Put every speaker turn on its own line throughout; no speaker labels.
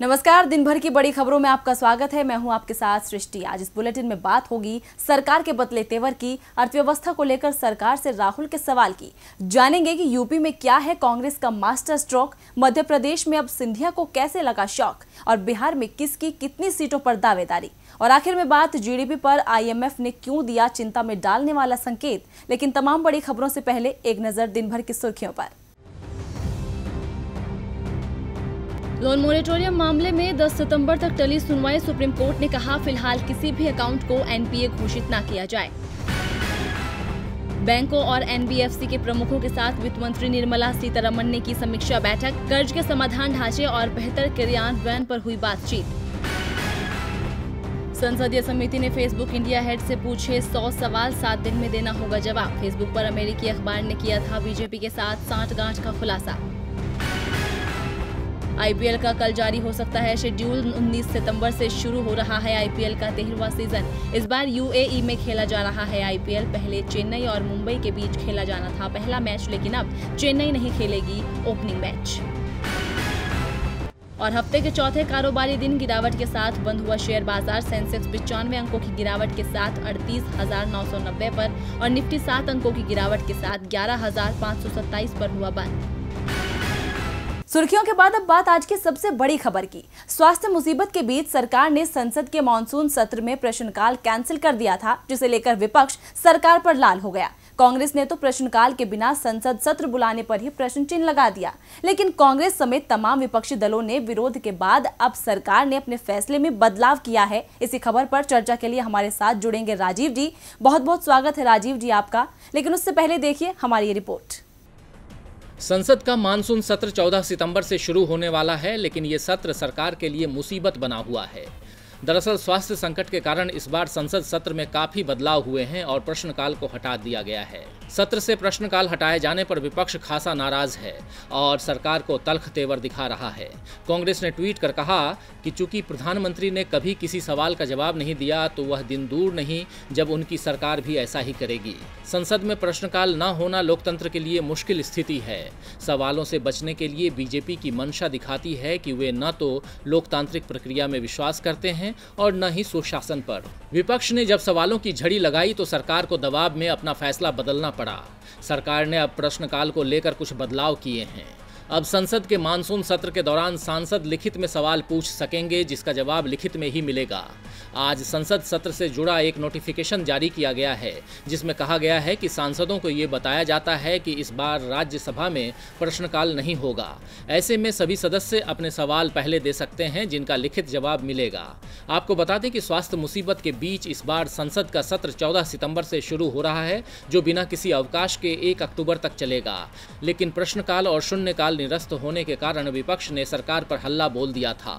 नमस्कार दिन भर की बड़ी खबरों में आपका स्वागत है मैं हूं आपके साथ सृष्टि आज इस बुलेटिन में बात होगी सरकार के बदले तेवर की अर्थव्यवस्था को लेकर सरकार से राहुल के सवाल की जानेंगे कि यूपी में क्या है कांग्रेस का मास्टर स्ट्रोक मध्य प्रदेश में अब सिंधिया को कैसे लगा शौक और बिहार में किसकी कितनी सीटों पर दावेदारी और आखिर में बात जीडीपी पर आईएमएफ ने क्यों दिया चिंता में डालने वाला संकेत लेकिन तमाम बड़ी खबरों से पहले एक नजर दिन भर की सुर्खियों पर लोन मोरेटोरियम मामले में 10 सितंबर तक टली सुनवाई सुप्रीम कोर्ट ने कहा फिलहाल किसी भी अकाउंट को एनपीए घोषित न किया जाए बैंकों और एनबीएफसी के प्रमुखों के साथ वित्त मंत्री निर्मला सीतारमन ने की समीक्षा बैठक कर्ज के समाधान ढांचे और बेहतर क्रियान्वयन पर हुई बातचीत संसदीय समिति ने फेसबुक इंडिया हेड से पूछे 100 सवाल सात दिन में देना होगा जवाब फेसबुक पर अमेरिकी अखबार ने किया था बीजेपी के साथ साठ गांठ का खुलासा आईपीएल का कल जारी हो सकता है शेड्यूल 19 सितंबर से शुरू हो रहा है आईपीएल का तेरहवा सीजन इस बार यूएई में खेला जा रहा है आईपीएल पहले चेन्नई और मुंबई के बीच खेला जाना था पहला मैच लेकिन अब चेन्नई नहीं खेलेगी ओपनिंग मैच और हफ्ते के चौथे कारोबारी दिन गिरावट के साथ बंद हुआ शेयर बाजार सेंसेक्स पिचानवे अंकों की गिरावट के साथ अड़तीस हजार नौ सौ नब्बे पर और निफ्टी सात अंकों की गिरावट के साथ ग्यारह हजार पाँच सौ सत्ताईस पर हुआ बंद सुर्खियों के बाद अब बात आज की सबसे बड़ी खबर की स्वास्थ्य मुसीबत के बीच सरकार ने संसद के मानसून सत्र में प्रश्नकाल कैंसिल कर दिया था जिसे लेकर विपक्ष सरकार पर लाल हो गया कांग्रेस ने तो प्रश्नकाल के बिना संसद सत्र बुलाने पर ही प्रश्न चिन्ह लगा दिया लेकिन कांग्रेस समेत तमाम विपक्षी दलों ने विरोध के बाद अब सरकार ने अपने फैसले में बदलाव किया है इसी खबर पर चर्चा के लिए हमारे साथ जुड़ेंगे राजीव जी बहुत बहुत स्वागत है राजीव जी आपका लेकिन उससे पहले देखिए हमारी ये रिपोर्ट
संसद का मानसून सत्र 14 सितंबर से शुरू होने वाला है लेकिन ये सत्र सरकार के लिए मुसीबत बना हुआ है दरअसल स्वास्थ्य संकट के कारण इस बार संसद सत्र में काफी बदलाव हुए हैं और प्रश्नकाल को हटा दिया गया है सत्र से प्रश्नकाल हटाए जाने पर विपक्ष खासा नाराज है और सरकार को तलख तेवर दिखा रहा है कांग्रेस ने ट्वीट कर कहा कि चूंकि प्रधानमंत्री ने कभी किसी सवाल का जवाब नहीं दिया तो वह दिन दूर नहीं जब उनकी सरकार भी ऐसा ही करेगी संसद में प्रश्नकाल न होना लोकतंत्र के लिए मुश्किल स्थिति है सवालों से बचने के लिए बीजेपी की मंशा दिखाती है कि वे न तो लोकतांत्रिक प्रक्रिया में विश्वास करते हैं हैं और न ही सुशासन पर विपक्ष ने जब सवालों की झड़ी लगाई तो सरकार को दबाव में अपना फैसला बदलना पड़ा सरकार ने अब प्रश्नकाल को लेकर कुछ बदलाव किए हैं अब संसद के मानसून सत्र के दौरान सांसद लिखित में सवाल पूछ सकेंगे जिसका जवाब लिखित में ही मिलेगा आज संसद सत्र से जुड़ा एक नोटिफिकेशन जारी किया गया है जिसमें कहा गया है कि सांसदों को ये बताया जाता है कि इस बार राज्यसभा में प्रश्नकाल नहीं होगा ऐसे में सभी सदस्य अपने सवाल पहले दे सकते हैं जिनका लिखित जवाब मिलेगा आपको बता दें कि स्वास्थ्य मुसीबत के बीच इस बार संसद का सत्र 14 सितंबर से शुरू हो रहा है जो बिना किसी अवकाश के एक अक्टूबर तक चलेगा लेकिन प्रश्नकाल और शून्यकाल निरस्त होने के कारण विपक्ष ने सरकार पर हल्ला बोल दिया था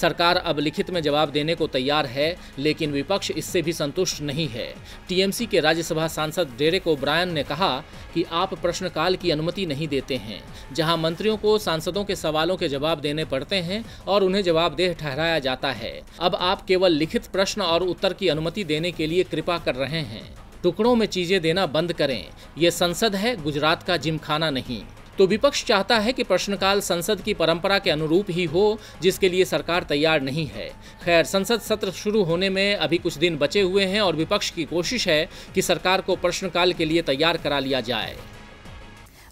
सरकार अब लिखित में जवाब देने को तैयार है लेकिन विपक्ष इससे भी संतुष्ट नहीं है टीएमसी के राज्यसभा सांसद डेरेक ओब्रायन ने कहा कि आप प्रश्नकाल की अनुमति नहीं देते हैं जहां मंत्रियों को सांसदों के सवालों के जवाब देने पड़ते हैं और उन्हें जवाबदेह ठहराया जाता है अब आप केवल लिखित प्रश्न और उत्तर की अनुमति देने के लिए कृपा कर रहे हैं टुकड़ों में चीजें देना बंद करें ये संसद है गुजरात का जिमखाना नहीं तो विपक्ष चाहता है कि प्रश्नकाल संसद की परंपरा के अनुरूप ही हो जिसके लिए सरकार तैयार नहीं है खैर संसद सत्र शुरू होने में अभी कुछ दिन बचे हुए हैं और विपक्ष की कोशिश है कि सरकार को प्रश्नकाल के लिए तैयार करा लिया जाए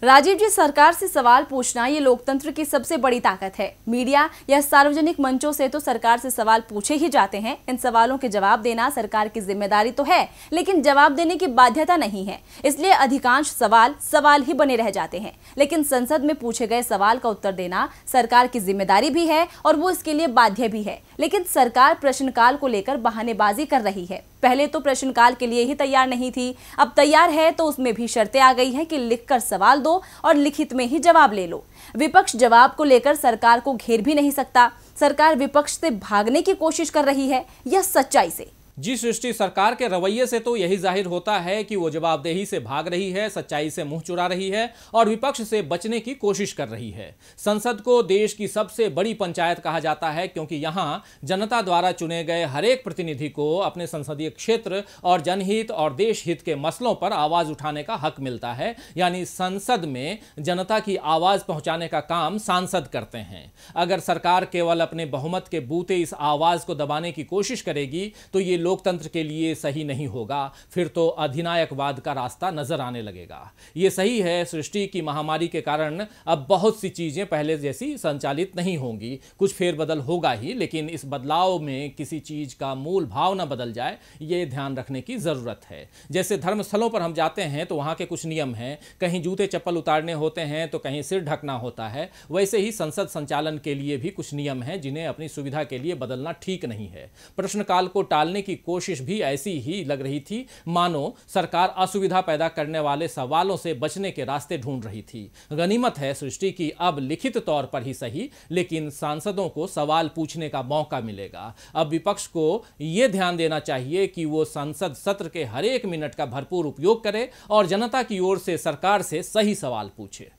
राजीव जी सरकार से सवाल पूछना ये लोकतंत्र की सबसे बड़ी ताकत है मीडिया या सार्वजनिक मंचों से तो सरकार से सवाल पूछे ही जाते हैं इन सवालों के जवाब देना सरकार की जिम्मेदारी तो है लेकिन जवाब देने की बाध्यता नहीं है इसलिए अधिकांश सवाल सवाल ही बने रह जाते हैं लेकिन संसद में पूछे गए सवाल का उत्तर देना सरकार की जिम्मेदारी भी है और वो इसके लिए बाध्य भी है लेकिन सरकार प्रश्नकाल को लेकर बहानेबाजी कर रही है पहले तो प्रश्नकाल के लिए ही तैयार नहीं थी अब तैयार है तो उसमें भी शर्तें आ गई हैं कि लिखकर सवाल दो और लिखित में ही जवाब ले लो विपक्ष जवाब को लेकर सरकार को घेर भी नहीं सकता सरकार विपक्ष से भागने की कोशिश कर रही है यह सच्चाई से
जी सृष्टि सरकार के रवैये से तो यही जाहिर होता है कि वो जवाबदेही से भाग रही है सच्चाई से मुंह चुरा रही है और विपक्ष से बचने की कोशिश कर रही है संसद को देश की सबसे बड़ी पंचायत कहा जाता है क्योंकि यहाँ जनता द्वारा चुने गए हरेक प्रतिनिधि को अपने संसदीय क्षेत्र और जनहित और देश हित के मसलों पर आवाज उठाने का हक मिलता है यानी संसद में जनता की आवाज पहुंचाने का काम सांसद करते हैं अगर सरकार केवल अपने बहुमत के बूते इस आवाज को दबाने की कोशिश करेगी तो ये लोकतंत्र के लिए सही नहीं होगा फिर तो अधिनायकवाद का रास्ता नजर आने लगेगा ये सही है सृष्टि की महामारी के कारण अब बहुत सी चीज़ें पहले जैसी संचालित नहीं होंगी कुछ फेरबदल होगा ही लेकिन इस बदलाव में किसी चीज़ का मूल भाव न बदल जाए ये ध्यान रखने की ज़रूरत है जैसे धर्मस्थलों पर हम जाते हैं तो वहाँ के कुछ नियम हैं कहीं जूते चप्पल उतारने होते हैं तो कहीं सिर ढकना होता है वैसे ही संसद संचालन के लिए भी कुछ नियम हैं जिन्हें अपनी सुविधा के लिए बदलना ठीक नहीं है प्रश्नकाल को टालने की की कोशिश भी ऐसी ही लग रही थी मानो सरकार असुविधा पैदा करने वाले सवालों से बचने के रास्ते ढूंढ रही थी गनीमत है सृष्टि की अब लिखित तौर पर ही सही लेकिन सांसदों को सवाल पूछने का मौका मिलेगा अब विपक्ष को ये ध्यान देना चाहिए कि वो संसद सत्र के हर एक मिनट का भरपूर उपयोग करे और जनता की ओर से सरकार से सही सवाल पूछे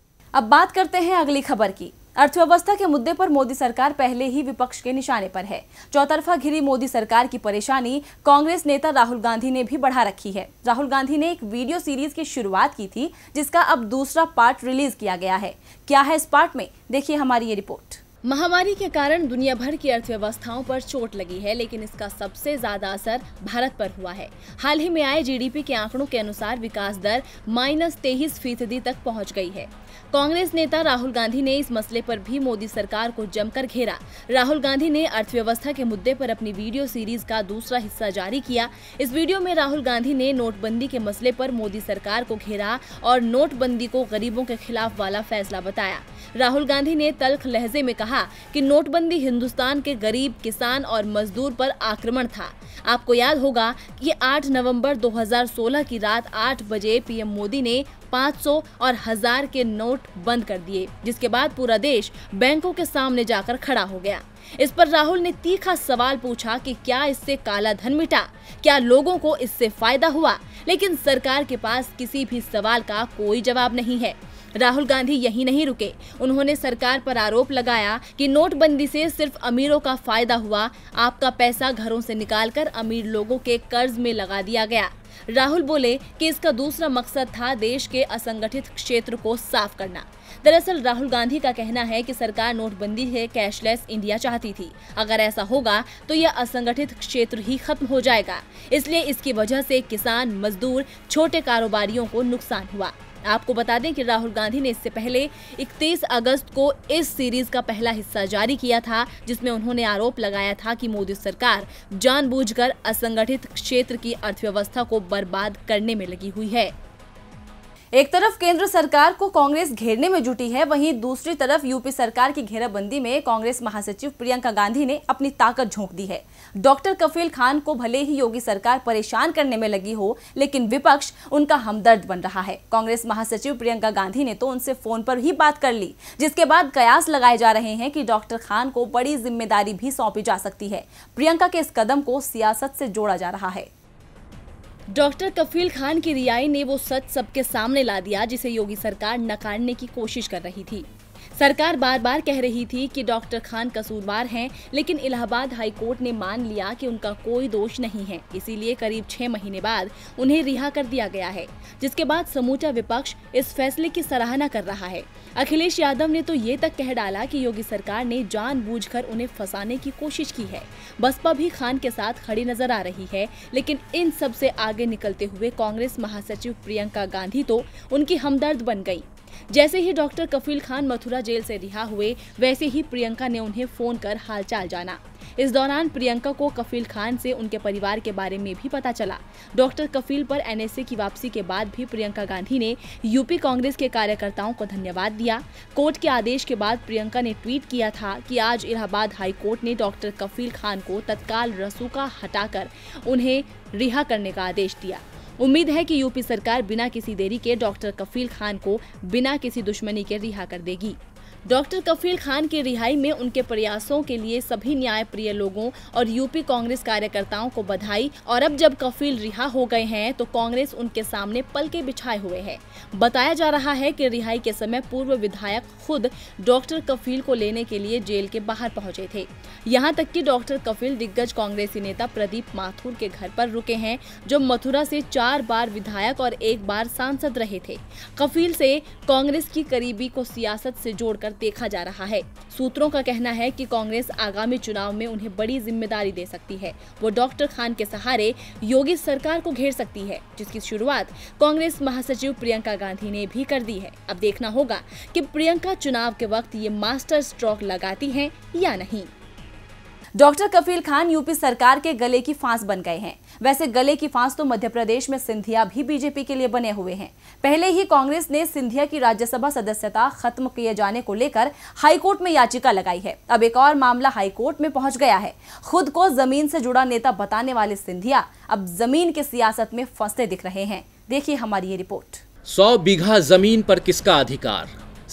अब बात करते हैं अगली खबर की अर्थव्यवस्था के मुद्दे पर मोदी सरकार पहले ही विपक्ष के निशाने पर है चौतरफा घिरी मोदी सरकार की परेशानी कांग्रेस नेता राहुल गांधी ने भी बढ़ा रखी है राहुल गांधी ने एक वीडियो सीरीज की शुरुआत की थी जिसका अब दूसरा पार्ट रिलीज किया गया है क्या है इस पार्ट में देखिए हमारी ये रिपोर्ट महामारी के कारण दुनिया भर की अर्थव्यवस्थाओं पर चोट लगी है लेकिन इसका सबसे ज्यादा असर भारत पर हुआ है हाल ही में आए जीडीपी के आंकड़ों के अनुसार विकास दर माइनस तेईस फीसदी तक पहुंच गई है कांग्रेस नेता राहुल गांधी ने इस मसले पर भी मोदी सरकार को जमकर घेरा राहुल गांधी ने अर्थव्यवस्था के मुद्दे पर अपनी वीडियो सीरीज का दूसरा हिस्सा जारी किया इस वीडियो में राहुल गांधी ने नोटबंदी के मसले पर मोदी सरकार को घेरा और नोटबंदी को गरीबों के खिलाफ वाला फैसला बताया राहुल गांधी ने तल्ख लहजे में कहा कहा कि नोटबंदी हिंदुस्तान के गरीब किसान और मजदूर पर आक्रमण था आपको याद होगा कि 8 नवंबर 2016 की रात 8 बजे पीएम मोदी ने 500 और हजार के नोट बंद कर दिए जिसके बाद पूरा देश बैंकों के सामने जाकर खड़ा हो गया इस पर राहुल ने तीखा सवाल पूछा कि क्या इससे काला धन मिटा क्या लोगों को इससे फायदा हुआ लेकिन सरकार के पास किसी भी सवाल का कोई जवाब नहीं है राहुल गांधी यही नहीं रुके उन्होंने सरकार पर आरोप लगाया कि नोटबंदी से सिर्फ अमीरों का फायदा हुआ आपका पैसा घरों से निकालकर अमीर लोगों के कर्ज में लगा दिया गया राहुल बोले कि इसका दूसरा मकसद था देश के असंगठित क्षेत्र को साफ करना दरअसल राहुल गांधी का कहना है कि सरकार नोटबंदी से कैशलेस इंडिया चाहती थी अगर ऐसा होगा तो यह असंगठित क्षेत्र ही खत्म हो जाएगा इसलिए इसकी वजह से किसान मजदूर छोटे कारोबारियों को नुकसान हुआ आपको बता दें कि राहुल गांधी ने इससे पहले 31 अगस्त को इस सीरीज का पहला हिस्सा जारी किया था जिसमें उन्होंने आरोप लगाया था कि मोदी सरकार जानबूझकर असंगठित क्षेत्र की अर्थव्यवस्था को बर्बाद करने में लगी हुई है एक तरफ केंद्र सरकार को कांग्रेस घेरने में जुटी है वहीं दूसरी तरफ यूपी सरकार की घेराबंदी में कांग्रेस महासचिव प्रियंका गांधी ने अपनी ताकत झोंक दी है डॉक्टर कफील खान को भले ही योगी सरकार परेशान करने में लगी हो लेकिन विपक्ष उनका हमदर्द बन रहा है कांग्रेस महासचिव प्रियंका गांधी ने तो उनसे फोन पर ही बात कर ली जिसके बाद कयास लगाए जा रहे हैं कि डॉक्टर खान को बड़ी जिम्मेदारी भी सौंपी जा सकती है प्रियंका के इस कदम को सियासत से जोड़ा जा रहा है डॉक्टर कफील खान की रियाई ने वो सच सबके सामने ला दिया जिसे योगी सरकार नकारने की कोशिश कर रही थी सरकार बार बार कह रही थी कि डॉक्टर खान कसूरवार हैं लेकिन इलाहाबाद हाईकोर्ट ने मान लिया कि उनका कोई दोष नहीं है इसीलिए करीब छह महीने बाद उन्हें रिहा कर दिया गया है जिसके बाद समूचा विपक्ष इस फैसले की सराहना कर रहा है अखिलेश यादव ने तो ये तक कह डाला कि योगी सरकार ने जान उन्हें फंसाने की कोशिश की है बसपा भी खान के साथ खड़ी नजर आ रही है लेकिन इन सब से आगे निकलते हुए कांग्रेस महासचिव प्रियंका गांधी तो उनकी हमदर्द बन गयी जैसे ही डॉक्टर कफील खान मथुरा जेल से रिहा हुए वैसे ही प्रियंका ने उन्हें फोन कर हालचाल जाना इस दौरान प्रियंका को कफील खान से उनके परिवार के बारे में भी पता चला डॉक्टर कफील पर एनएसए की वापसी के बाद भी प्रियंका गांधी ने यूपी कांग्रेस के कार्यकर्ताओं को धन्यवाद दिया कोर्ट के आदेश के बाद प्रियंका ने ट्वीट किया था कि आज इलाहाबाद हाई कोर्ट ने डॉक्टर कफील खान को तत्काल रसूखा हटाकर उन्हें रिहा करने का आदेश दिया उम्मीद है कि यूपी सरकार बिना किसी देरी के डॉक्टर कफील खान को बिना किसी दुश्मनी के रिहा कर देगी डॉक्टर कफील खान की रिहाई में उनके प्रयासों के लिए सभी न्यायप्रिय लोगों और यूपी कांग्रेस कार्यकर्ताओं को बधाई और अब जब कफील रिहा हो गए हैं तो कांग्रेस उनके सामने पलके बिछाए हुए है बताया जा रहा है की रिहाई के समय पूर्व विधायक खुद डॉक्टर कफील को लेने के लिए जेल के बाहर पहुंचे थे यहाँ तक की डॉक्टर कफील दिग्गज कांग्रेसी नेता प्रदीप माथुर के घर पर रुके हैं जो मथुरा से चार बार विधायक और एक बार सांसद रहे थे कफील से कांग्रेस की करीबी को सियासत से जोड़कर देखा जा रहा है सूत्रों का कहना है कि कांग्रेस आगामी चुनाव में उन्हें बड़ी जिम्मेदारी दे सकती है वो डॉक्टर खान के सहारे योगी सरकार को घेर सकती है जिसकी शुरुआत कांग्रेस महासचिव प्रियंका गांधी ने भी कर दी है अब देखना होगा की प्रियंका चुनाव के वक्त ये मास्टर स्ट्रोक लगाती है या नहीं डॉक्टर कफील खान यूपी सरकार के गले की फांस बन गए हैं वैसे गले की फांस तो मध्य प्रदेश में सिंधिया भी बीजेपी के लिए बने हुए हैं पहले ही कांग्रेस ने सिंधिया की राज्यसभा सदस्यता खत्म किए जाने को लेकर हाईकोर्ट में याचिका लगाई है अब एक और मामला हाईकोर्ट में पहुंच गया है खुद को जमीन से जुड़ा नेता बताने वाले सिंधिया अब जमीन के सियासत में फंसते दिख रहे हैं देखिए हमारी ये रिपोर्ट
सौ बीघा जमीन पर किसका अधिकार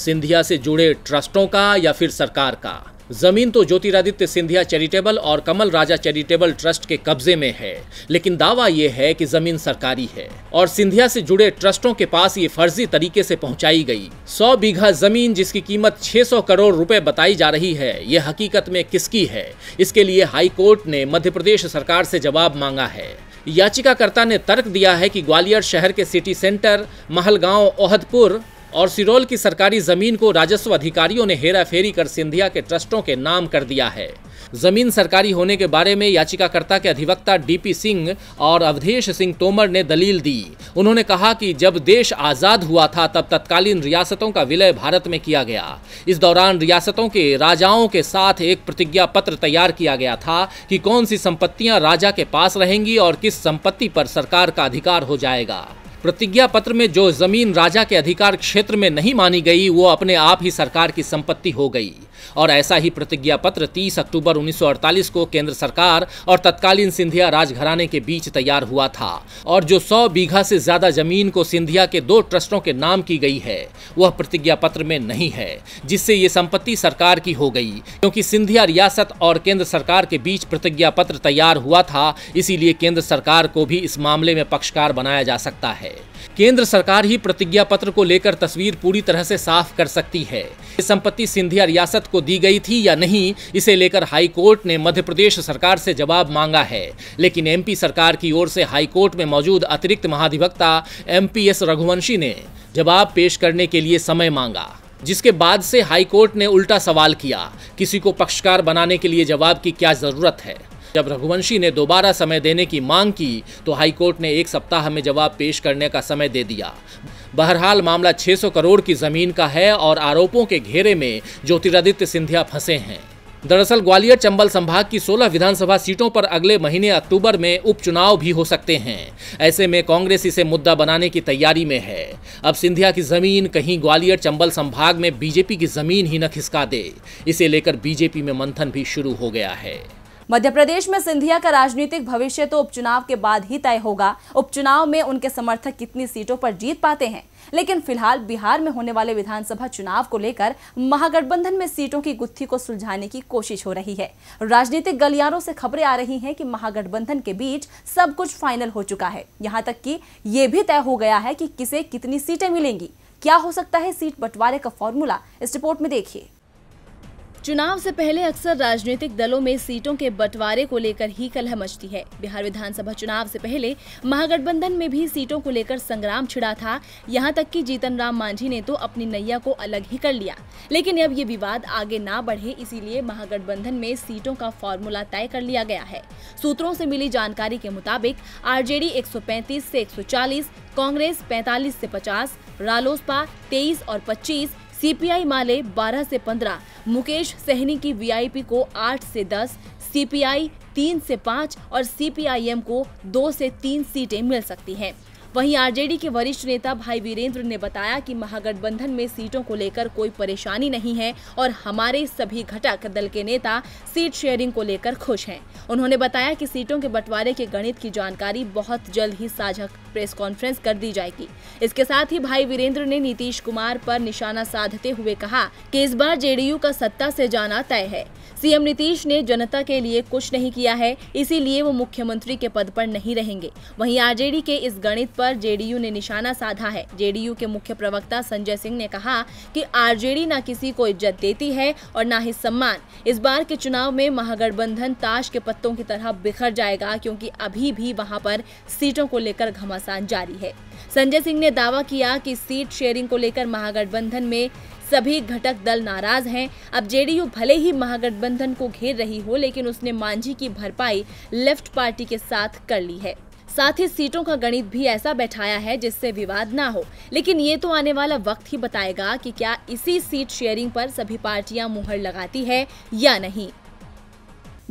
सिंधिया से जुड़े ट्रस्टों का या फिर सरकार का जमीन तो ज्योतिरादित्य सिंधिया चैरिटेबल और कमल राजा चैरिटेबल ट्रस्ट के कब्जे में है लेकिन दावा यह है कि जमीन सरकारी है और सिंधिया से जुड़े ट्रस्टों के पास ये फर्जी तरीके से पहुंचाई गई 100 बीघा जमीन जिसकी कीमत 600 करोड़ रुपए बताई जा रही है ये हकीकत में किसकी है इसके लिए हाईकोर्ट ने मध्य प्रदेश सरकार से जवाब मांगा है याचिकाकर्ता ने तर्क दिया है कि ग्वालियर शहर के सिटी सेंटर महलगांव ओहदपुर और सिरोल की सरकारी जमीन को राजस्व अधिकारियों ने हेराफेरी कर सिंधिया के ट्रस्टों के नाम कर दिया है जमीन सरकारी होने के बारे में याचिकाकर्ता के अधिवक्ता डीपी सिंह और अवधेश सिंह तोमर ने दलील दी उन्होंने कहा कि जब देश आज़ाद हुआ था तब तत्कालीन रियासतों का विलय भारत में किया गया इस दौरान रियासतों के राजाओं के साथ एक प्रतिज्ञा पत्र तैयार किया गया था कि कौन सी संपत्तियां राजा के पास रहेंगी और किस संपत्ति पर सरकार का अधिकार हो जाएगा प्रतिज्ञा पत्र में जो जमीन राजा के अधिकार क्षेत्र में नहीं मानी गई वो अपने आप ही सरकार की संपत्ति हो गई और ऐसा ही प्रतिज्ञा पत्र 30 अक्टूबर 1948 को केंद्र सरकार और तत्कालीन सिंधिया राजघराने के बीच तैयार हुआ था और जो 100 बीघा से ज्यादा जमीन को सिंधिया के दो ट्रस्टों के नाम की गई है वह प्रतिज्ञा पत्र में नहीं है जिससे ये संपत्ति सरकार की हो गई क्योंकि सिंधिया रियासत और केंद्र सरकार के बीच प्रतिज्ञा पत्र तैयार हुआ था इसीलिए केंद्र सरकार को भी इस मामले में पक्षकार बनाया जा सकता है केंद्र सरकार ही प्रतिज्ञा पत्र को लेकर तस्वीर पूरी तरह से साफ कर सकती है संपत्ति सिंधिया रियासत को दी गई थी या नहीं इसे लेकर हाईकोर्ट ने मध्य प्रदेश सरकार से जवाब मांगा है लेकिन एमपी सरकार की ओर से हाईकोर्ट में मौजूद अतिरिक्त महाधिवक्ता एस रघुवंशी ने जवाब पेश करने के लिए समय मांगा जिसके बाद से हाईकोर्ट ने उल्टा सवाल किया किसी को पक्षकार बनाने के लिए जवाब की क्या ज़रूरत है जब रघुवंशी ने दोबारा समय देने की मांग की तो हाईकोर्ट ने एक सप्ताह में जवाब पेश करने का समय दे दिया बहरहाल मामला 600 करोड़ की जमीन का है और आरोपों के घेरे में ज्योतिरादित्य सिंधिया फंसे हैं दरअसल ग्वालियर चंबल संभाग की 16 विधानसभा सीटों पर अगले महीने अक्टूबर में उपचुनाव भी हो सकते हैं ऐसे में कांग्रेस इसे मुद्दा बनाने की तैयारी में है अब सिंधिया की जमीन कहीं ग्वालियर चंबल संभाग में बीजेपी की जमीन ही न खिसका दे इसे लेकर बीजेपी में मंथन भी शुरू हो गया है
मध्य प्रदेश में सिंधिया का राजनीतिक भविष्य तो उपचुनाव के बाद ही तय होगा उपचुनाव में उनके समर्थक कितनी सीटों पर जीत पाते हैं लेकिन फिलहाल बिहार में होने वाले विधानसभा चुनाव को लेकर महागठबंधन में सीटों की गुत्थी को सुलझाने की कोशिश हो रही है राजनीतिक गलियारों से खबरें आ रही हैं कि महागठबंधन के बीच सब कुछ फाइनल हो चुका है यहाँ तक कि ये भी तय हो गया है कि किसे कितनी सीटें मिलेंगी क्या हो सकता है सीट बंटवारे का फॉर्मूला इस रिपोर्ट में देखिए चुनाव से पहले अक्सर राजनीतिक दलों में सीटों के बंटवारे को लेकर ही कलह मचती है बिहार विधानसभा चुनाव से पहले महागठबंधन में भी सीटों को लेकर संग्राम छिड़ा था यहां तक कि जीतन राम मांझी ने तो अपनी नैया को अलग ही कर लिया लेकिन अब ये विवाद आगे ना बढ़े इसीलिए महागठबंधन में सीटों का फॉर्मूला तय कर लिया गया है सूत्रों से मिली जानकारी के मुताबिक आरजेडी 135 से 140, कांग्रेस 45 से 50, रालोसपा 23 और 25 सीपीआई माले 12 से 15, मुकेश सहनी की वीआईपी को 8 से 10, सीपीआई 3 से 5 और सीपीआईएम को 2 से 3 सीटें मिल सकती हैं वहीं आरजेडी के वरिष्ठ नेता भाई वीरेंद्र ने बताया कि महागठबंधन में सीटों को लेकर कोई परेशानी नहीं है और हमारे सभी घटक दल के नेता सीट शेयरिंग को लेकर खुश हैं उन्होंने बताया कि सीटों के बंटवारे के गणित की जानकारी बहुत जल्द ही साझा प्रेस कॉन्फ्रेंस कर दी जाएगी इसके साथ ही भाई वीरेंद्र ने नीतीश कुमार पर निशाना साधते हुए कहा कि इस बार जेडीयू का सत्ता से जाना तय है सीएम नीतीश ने जनता के लिए कुछ नहीं किया है इसीलिए वो मुख्यमंत्री के पद पर नहीं रहेंगे वहीं आरजेडी के इस गणित पर पर जेडीयू ने निशाना साधा है जेडीयू के मुख्य प्रवक्ता संजय सिंह ने कहा कि आरजेडी न किसी को इज्जत देती है और न ही सम्मान इस बार के चुनाव में महागठबंधन ताश के पत्तों की तरह बिखर जाएगा क्योंकि अभी भी वहां पर सीटों को लेकर घमासान जारी है संजय सिंह ने दावा किया कि सीट शेयरिंग को लेकर महागठबंधन में सभी घटक दल नाराज हैं अब जेडीयू भले ही महागठबंधन को घेर रही हो लेकिन उसने मांझी की भरपाई लेफ्ट पार्टी के साथ कर ली है साथ ही सीटों का गणित भी ऐसा बैठाया है जिससे विवाद ना हो लेकिन ये तो आने वाला वक्त ही बताएगा कि क्या इसी सीट शेयरिंग पर सभी पार्टियां मुहर लगाती है या नहीं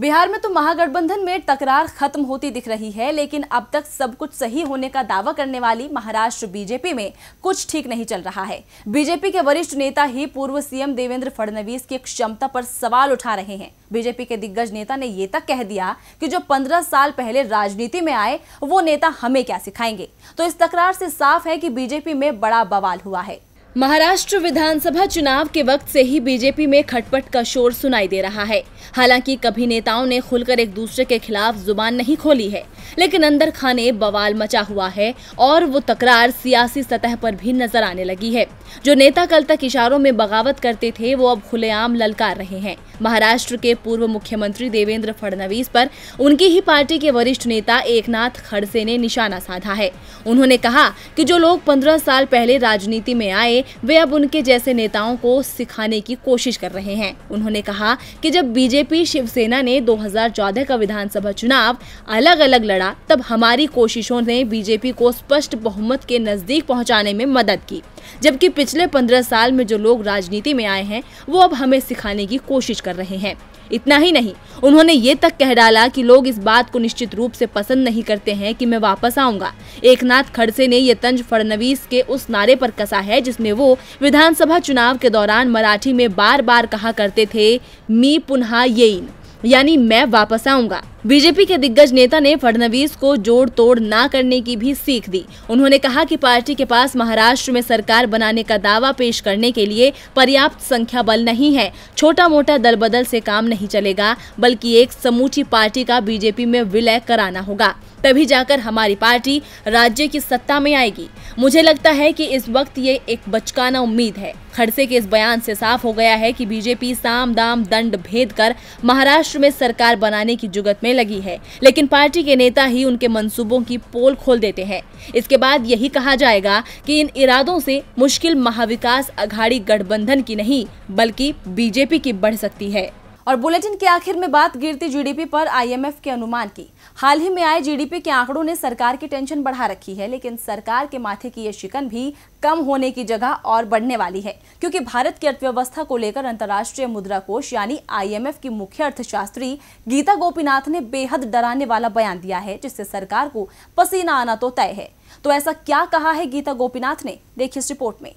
बिहार में तो महागठबंधन में टकरार खत्म होती दिख रही है लेकिन अब तक सब कुछ सही होने का दावा करने वाली महाराष्ट्र बीजेपी में कुछ ठीक नहीं चल रहा है बीजेपी के वरिष्ठ नेता ही पूर्व सीएम देवेंद्र फडणवीस की क्षमता पर सवाल उठा रहे हैं बीजेपी के दिग्गज नेता ने ये तक कह दिया कि जो पंद्रह साल पहले राजनीति में आए वो नेता हमें क्या सिखाएंगे तो इस तकरार से साफ है कि बीजेपी में बड़ा बवाल हुआ है महाराष्ट्र विधानसभा चुनाव के वक्त से ही बीजेपी में खटपट का शोर सुनाई दे रहा है हालांकि कभी नेताओं ने खुलकर एक दूसरे के खिलाफ जुबान नहीं खोली है लेकिन अंदर खाने बवाल मचा हुआ है और वो तकरार सियासी सतह पर भी नजर आने लगी है जो नेता कल तक इशारों में बगावत करते थे वो अब खुलेआम ललकार रहे हैं महाराष्ट्र के पूर्व मुख्यमंत्री देवेंद्र फडणवीस पर उनकी ही पार्टी के वरिष्ठ नेता एकनाथ खड़से ने निशाना साधा है उन्होंने कहा कि जो लोग पंद्रह साल पहले राजनीति में आए वे अब उनके जैसे नेताओं को सिखाने की कोशिश कर रहे हैं उन्होंने कहा कि जब बीजेपी शिवसेना ने 2014 का विधानसभा चुनाव अलग अलग लड़ा तब हमारी कोशिशों ने बीजेपी को स्पष्ट बहुमत के नजदीक पहुंचाने में मदद की जबकि पिछले पंद्रह साल में जो लोग राजनीति में आए हैं वो अब हमें सिखाने की कोशिश कर रहे हैं इतना ही नहीं उन्होंने ये तक कह डाला कि लोग इस बात को निश्चित रूप से पसंद नहीं करते हैं कि मैं वापस आऊंगा एकनाथ खड़से ने ये तंज फडणवीस के उस नारे पर कसा है जिसमें वो विधानसभा चुनाव के दौरान मराठी में बार बार कहा करते थे मी पुनः येन यानी मैं वापस आऊंगा बीजेपी के दिग्गज नेता ने फडणवीस को जोड़ तोड़ ना करने की भी सीख दी उन्होंने कहा कि पार्टी के पास महाराष्ट्र में सरकार बनाने का दावा पेश करने के लिए पर्याप्त संख्या बल नहीं है छोटा मोटा दल बदल से काम नहीं चलेगा बल्कि एक समूची पार्टी का बीजेपी में विलय कराना होगा तभी जाकर हमारी पार्टी राज्य की सत्ता में आएगी मुझे लगता है कि इस वक्त ये एक बचकाना उम्मीद है खड़से के इस बयान से साफ हो गया है कि बीजेपी साम दाम दंड भेद कर महाराष्ट्र में सरकार बनाने की जुगत में करने लगी है लेकिन पार्टी के नेता ही उनके मंसूबों की पोल खोल देते हैं इसके बाद यही कहा जाएगा कि इन इरादों से मुश्किल महाविकास अघाड़ी गठबंधन की नहीं बल्कि बीजेपी की बढ़ सकती है और बुलेटिन के आखिर में बात गिरती जीडीपी पर आईएमएफ के अनुमान की हाल ही में आए जीडीपी के आंकड़ों ने सरकार की टेंशन बढ़ा रखी है लेकिन सरकार के माथे की यह शिकन भी कम होने की जगह और बढ़ने वाली है क्योंकि भारत की अर्थव्यवस्था को लेकर अंतर्राष्ट्रीय मुद्रा कोष यानी आईएमएफ की मुख्य अर्थशास्त्री गीता गोपीनाथ ने बेहद डराने वाला बयान दिया है जिससे सरकार को पसीना आना तो तय है तो ऐसा क्या कहा है गीता गोपीनाथ ने देखिए इस रिपोर्ट में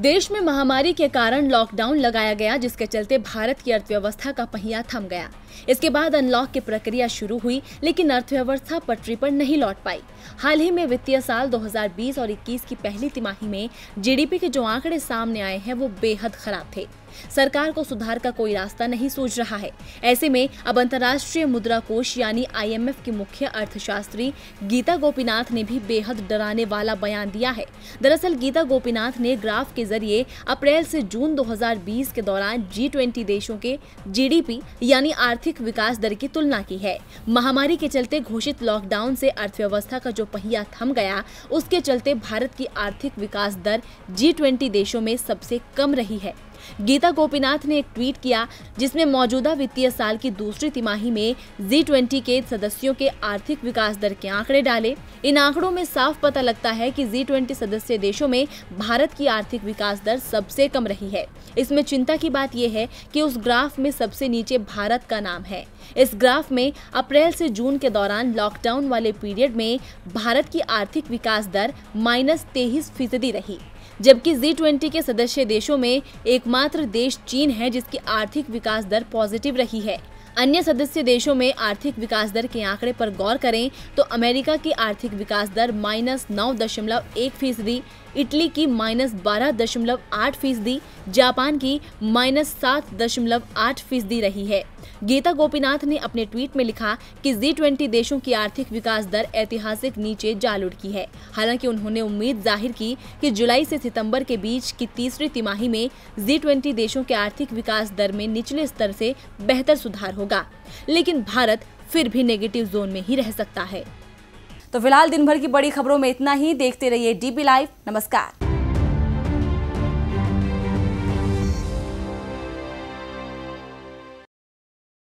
देश में महामारी के कारण लॉकडाउन लगाया गया जिसके चलते भारत की अर्थव्यवस्था का पहिया थम गया इसके बाद अनलॉक की प्रक्रिया शुरू हुई लेकिन अर्थव्यवस्था पटरी पर नहीं लौट पाई हाल ही में वित्तीय साल 2020 और 21 की पहली तिमाही में जीडीपी के जो आंकड़े सामने आए हैं वो बेहद खराब थे सरकार को सुधार का कोई रास्ता नहीं सूझ रहा है ऐसे में अब अंतर्राष्ट्रीय मुद्रा कोष यानी आईएमएफ की मुख्य अर्थशास्त्री गीता गोपीनाथ ने भी बेहद डराने वाला बयान दिया है दरअसल गीता गोपीनाथ ने ग्राफ के जरिए अप्रैल से जून 2020 के दौरान जी देशों के जीडीपी यानी आर्थिक आर्थिक विकास दर की तुलना की है महामारी के चलते घोषित लॉकडाउन से अर्थव्यवस्था का जो पहिया थम गया उसके चलते भारत की आर्थिक विकास दर जी देशों में सबसे कम रही है गीता गोपीनाथ ने एक ट्वीट किया जिसमें मौजूदा वित्तीय साल की दूसरी तिमाही में जी ट्वेंटी के सदस्यों के आर्थिक विकास दर के आंकड़े डाले इन आंकड़ों में साफ पता लगता है कि जी ट्वेंटी सदस्य देशों में भारत की आर्थिक विकास दर सबसे कम रही है इसमें चिंता की बात यह है कि उस ग्राफ में सबसे नीचे भारत का नाम है इस ग्राफ में अप्रैल से जून के दौरान लॉकडाउन वाले पीरियड में भारत की आर्थिक विकास दर माइनस तेईस फीसदी रही जबकि जी ट्वेंटी के सदस्य देशों में एकमात्र देश चीन है जिसकी आर्थिक विकास दर पॉजिटिव रही है अन्य सदस्य देशों में आर्थिक विकास दर के आंकड़े पर गौर करें तो अमेरिका की आर्थिक विकास दर माइनस नौ दशमलव एक फीसदी इटली की माइनस बारह दशमलव आठ फीसदी जापान की माइनस सात दशमलव आठ फीसदी रही है गीता गोपीनाथ ने अपने ट्वीट में लिखा कि जी ट्वेंटी देशों की आर्थिक विकास दर ऐतिहासिक नीचे जा लुढ़की है हालांकि उन्होंने उम्मीद जाहिर की कि जुलाई से सितंबर के बीच की तीसरी तिमाही में जी ट्वेंटी देशों के आर्थिक विकास दर में निचले स्तर से बेहतर सुधार हो होगा लेकिन भारत फिर भी नेगेटिव जोन में ही रह सकता है तो फिलहाल दिन भर की बड़ी खबरों में इतना ही देखते रहिए डीबी लाइव नमस्कार